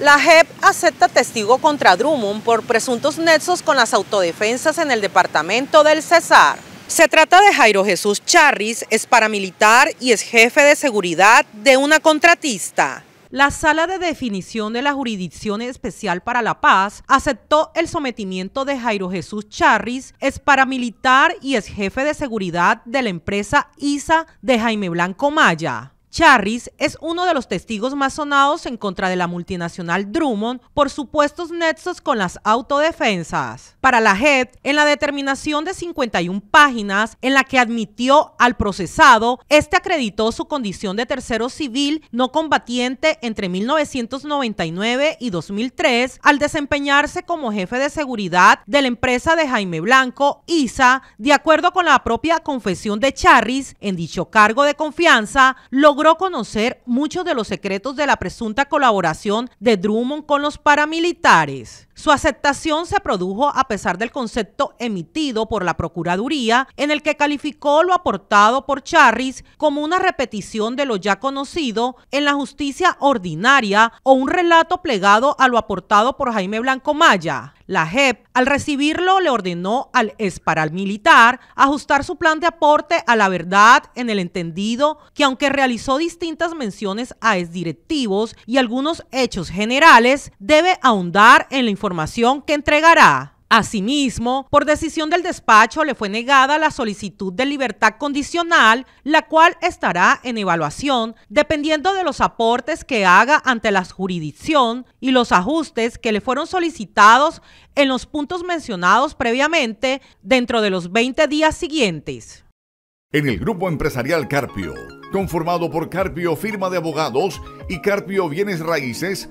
La JEP acepta testigo contra Drummond por presuntos nexos con las autodefensas en el departamento del Cesar. Se trata de Jairo Jesús Charris, es paramilitar y es jefe de seguridad de una contratista. La Sala de Definición de la Jurisdicción Especial para la Paz aceptó el sometimiento de Jairo Jesús Charris, es paramilitar y es jefe de seguridad de la empresa ISA de Jaime Blanco Maya. Charris es uno de los testigos más sonados en contra de la multinacional Drummond por supuestos nexos con las autodefensas. Para la JED, en la determinación de 51 páginas en la que admitió al procesado, este acreditó su condición de tercero civil no combatiente entre 1999 y 2003 al desempeñarse como jefe de seguridad de la empresa de Jaime Blanco, ISA, de acuerdo con la propia confesión de Charris, en dicho cargo de confianza, logró logró conocer muchos de los secretos de la presunta colaboración de Drummond con los paramilitares. Su aceptación se produjo a pesar del concepto emitido por la Procuraduría, en el que calificó lo aportado por Charris como una repetición de lo ya conocido en la justicia ordinaria o un relato plegado a lo aportado por Jaime Blanco Maya. La JEP, al recibirlo, le ordenó al esparal militar ajustar su plan de aporte a la verdad en el entendido que aunque realizó distintas menciones a exdirectivos y algunos hechos generales, debe ahondar en la información información que entregará. Asimismo, por decisión del despacho le fue negada la solicitud de libertad condicional, la cual estará en evaluación dependiendo de los aportes que haga ante la jurisdicción y los ajustes que le fueron solicitados en los puntos mencionados previamente dentro de los 20 días siguientes. En el grupo empresarial Carpio, conformado por Carpio Firma de Abogados y Carpio Bienes Raíces,